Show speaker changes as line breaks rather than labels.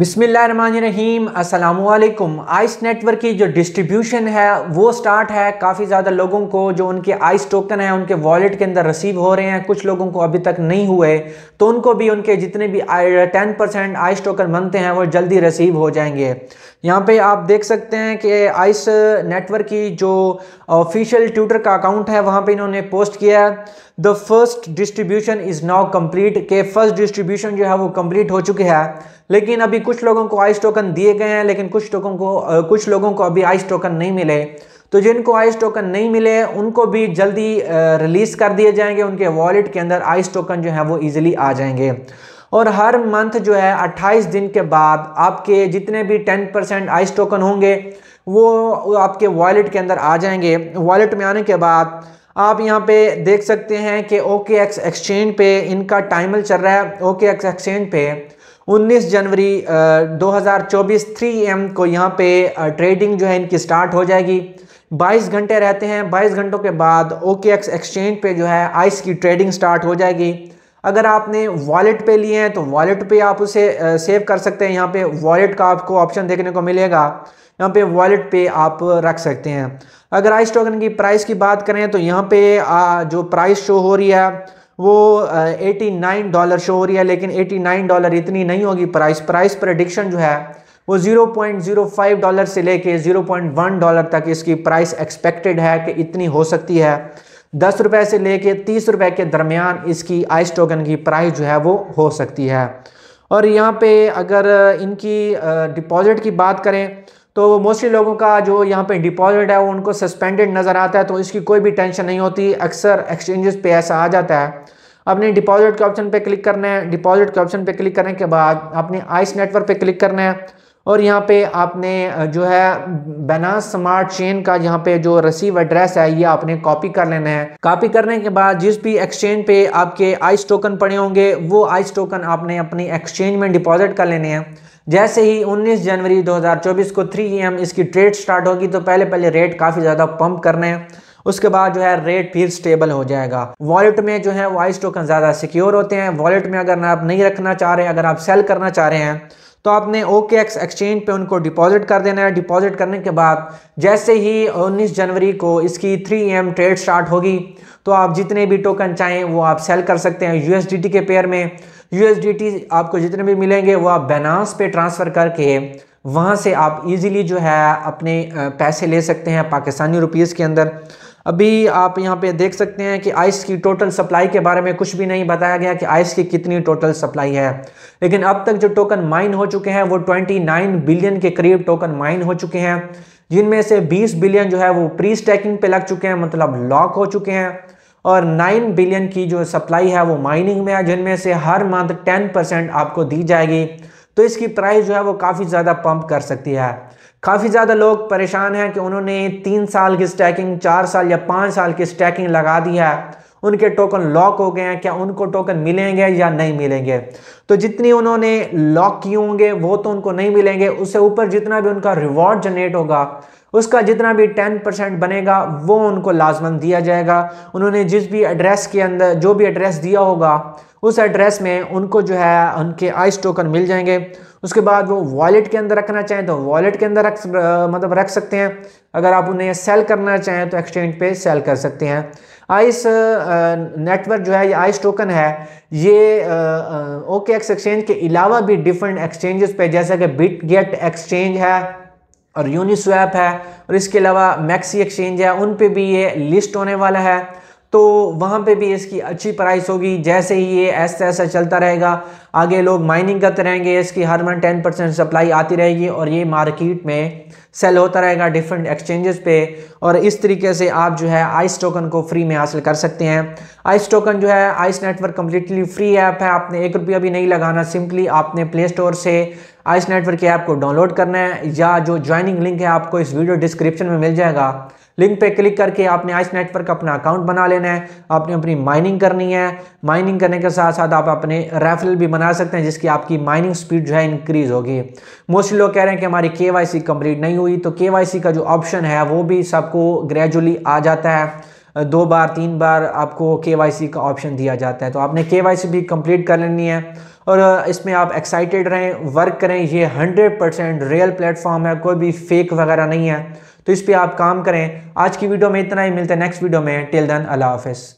बिसमीम असलकुम ice network की जो डिस्ट्रीब्यूशन है वो स्टार्ट है काफ़ी ज़्यादा लोगों को जो उनके आइस टोकन है उनके वॉलेट के अंदर रिसीव हो रहे हैं कुछ लोगों को अभी तक नहीं हुए तो उनको भी उनके जितने भी टेन परसेंट आइस टोकन बनते हैं वो जल्दी रिसीव हो जाएंगे यहाँ पे आप देख सकते हैं कि आइस नेटवर्क की जो ऑफिशियल ट्विटर का अकाउंट है वहाँ पर इन्होंने पोस्ट किया है the first distribution is now complete के फर्स्ट डिस्ट्रीब्यूशन जो है वो कंप्लीट हो चुकी है लेकिन अभी कुछ लोगों को आइस टोकन दिए गए हैं लेकिन कुछ टोकन को कुछ लोगों को अभी आइस टोकन नहीं मिले तो जिनको आइस टोकन नहीं मिले उनको भी जल्दी रिलीज कर दिए जाएंगे उनके वॉलेट के अंदर आइस टोकन जो है वो ईजिली आ जाएंगे और हर मंथ जो है 28 दिन के बाद आपके जितने भी 10 परसेंट आइस टोकन होंगे वो आपके वॉलेट के अंदर आ जाएंगे वॉलेट में आने के बाद आप यहाँ पे देख सकते हैं कि ओके एक्स एक्सचेंज पे इनका टाइमल चल रहा है ओके एक्स एक्सचेंज पे 19 जनवरी 2024 हज़ार एम को यहाँ पे ट्रेडिंग जो है इनकी स्टार्ट हो जाएगी 22 घंटे रहते हैं 22 घंटों के बाद ओके एक्स एक्सचेंज पे जो है आइस की ट्रेडिंग स्टार्ट हो जाएगी अगर आपने वॉलेट पे लिए हैं तो वॉलेट पे आप उसे सेव कर सकते हैं यहाँ पे वॉलेट का आपको ऑप्शन देखने को मिलेगा यहाँ पे वॉलेट पे आप रख सकते हैं अगर आइस टोकन की प्राइस की बात करें तो यहाँ पे जो प्राइस शो हो रही है वो 89 नाइन डॉलर शो हो रही है लेकिन 89 नाइन डॉलर इतनी नहीं होगी प्राइस प्राइस प्रडिक्शन जो है वो 0.05 डॉलर से लेके 0.1 डॉलर तक इसकी प्राइस एक्सपेक्टेड है कि इतनी हो सकती है दस रुपए से लेके तीस रुपए के दरमियान इसकी आइस टोकन की प्राइस जो है वो हो सकती है और यहाँ पे अगर इनकी डिपॉजिट की बात करें तो मोस्टली लोगों का जो यहाँ पे डिपॉजिट है वो उनको सस्पेंडेड नज़र आता है तो इसकी कोई भी टेंशन नहीं होती अक्सर एक्सचेंजेस पे ऐसा आ जाता है अपने डिपॉजिट के ऑप्शन पे क्लिक करना है डिपॉजिट के ऑप्शन पे क्लिक करने के बाद अपने आइस नेटवर्क पे क्लिक करना है और यहाँ पे आपने जो है बनास स्मार्ट चेन का यहाँ पे जो रसीव एड्रेस है ये आपने कॉपी कर लेना है कॉपी करने के बाद जिस भी एक्सचेंज पे आपके आइस टोकन पड़े होंगे वो आइस टोकन आपने अपनी एक्सचेंज में डिपॉजिट कर लेने हैं जैसे ही 19 जनवरी 2024 को 3 एम इसकी ट्रेड स्टार्ट होगी तो पहले पहले रेट काफ़ी ज़्यादा पंप करने हैं उसके बाद जो है रेट फिर स्टेबल हो जाएगा वॉलेट में जो है वो आइस टोकन ज़्यादा सिक्योर होते हैं वॉलेट में अगर आप नहीं रखना चाह रहे अगर आप सेल करना चाह रहे हैं तो आपने ओके एक्स एक्सचेंज पे उनको डिपॉजिट कर देना है डिपॉजिट करने के बाद जैसे ही 19 जनवरी को इसकी 3 एम ट्रेड स्टार्ट होगी तो आप जितने भी टोकन चाहें वो आप सेल कर सकते हैं यू के पेयर में यू आपको जितने भी मिलेंगे वो आप बैनास पे ट्रांसफ़र करके वहाँ से आप इजीली जो है अपने पैसे ले सकते हैं पाकिस्तानी रुपीज़ के अंदर अभी आप यहाँ पे देख सकते हैं कि आइस की टोटल सप्लाई के बारे में कुछ भी नहीं बताया गया कि आइस की कितनी टोटल सप्लाई है लेकिन अब तक जो टोकन माइन हो चुके हैं वो 29 बिलियन के करीब टोकन माइन हो चुके हैं जिनमें से 20 बिलियन जो है वो प्री स्टैकिंग पे लग चुके हैं मतलब लॉक हो चुके हैं और 9 बिलियन की जो सप्लाई है वो माइनिंग में है जिनमें से हर मंथ टेन परसेंट आपको दी जाएगी तो इसकी प्राइस जो है वो काफ़ी ज़्यादा पंप कर सकती है काफ़ी ज़्यादा लोग परेशान हैं कि उन्होंने तीन साल की स्टैकिंग चार साल या पाँच साल की स्टैकिंग लगा दी है उनके टोकन लॉक हो गए हैं क्या उनको टोकन मिलेंगे या नहीं मिलेंगे तो जितनी उन्होंने लॉक किए होंगे वो तो उनको नहीं मिलेंगे उससे ऊपर जितना भी उनका रिवॉर्ड जनरेट होगा उसका जितना भी टेन परसेंट बनेगा वो उनको लाजमन दिया जाएगा उन्होंने जिस भी एड्रेस के अंदर जो भी एड्रेस दिया होगा उस एड्रेस में उनको जो है उनके आइस टोकन मिल जाएंगे उसके बाद वो वॉलेट के अंदर रखना चाहें तो वॉलेट के अंदर रख मतलब रख सकते हैं अगर आप उन्हें सेल करना चाहें तो एक्सचेंज पे सेल कर सकते हैं आइस नेटवर्क जो है ये आइस टोकन है ये ओके एक्स एक्सचेंज के अलावा भी डिफरेंट एक्सचेंजेस पे जैसा कि बिट गेट एक्सचेंज है और यूनिस्वैप है और इसके अलावा मैक्सी एक्सचेंज है उन पर भी ये लिस्ट होने वाला है तो वहाँ पे भी इसकी अच्छी प्राइस होगी जैसे ही ये ऐसा ऐसा चलता रहेगा आगे लोग माइनिंग करते रहेंगे इसकी हर मन टेन परसेंट सप्लाई आती रहेगी और ये मार्केट में सेल होता रहेगा डिफरेंट एक्सचेंजेस पे और इस तरीके से आप जो है आइस टोकन को फ्री में हासिल कर सकते हैं आइस टोकन जो है ice network completely free app है आपने एक रुपया भी नहीं लगाना सिंपली आपने प्ले स्टोर से आइस नेटवर्क की ऐप को डाउनलोड करना है या जो ज्वाइनिंग लिंक है आपको इस वीडियो डिस्क्रिप्शन में मिल जाएगा लिंक पे क्लिक करके आपने आइस नेटवर्क का अपना अकाउंट बना लेना है आपने अपनी माइनिंग करनी है माइनिंग करने के साथ साथ आप अपने रेफरल भी बना सकते हैं जिसकी आपकी माइनिंग स्पीड जो है इंक्रीज होगी मोस्टली लोग कह रहे हैं कि हमारी के कंप्लीट नहीं हुई तो के का जो ऑप्शन है वो भी सबको ग्रेजुअली आ जाता है दो बार तीन बार आपको के का ऑप्शन दिया जाता है तो आपने के भी कंप्लीट कर लेनी है और इसमें आप एक्साइटेड रहें वर्क करें ये 100 परसेंट रियल प्लेटफॉर्म है कोई भी फेक वगैरह नहीं है तो इस पर आप काम करें आज की वीडियो में इतना ही मिलता है नेक्स्ट वीडियो में टिल दन अल्लाह हाफिज़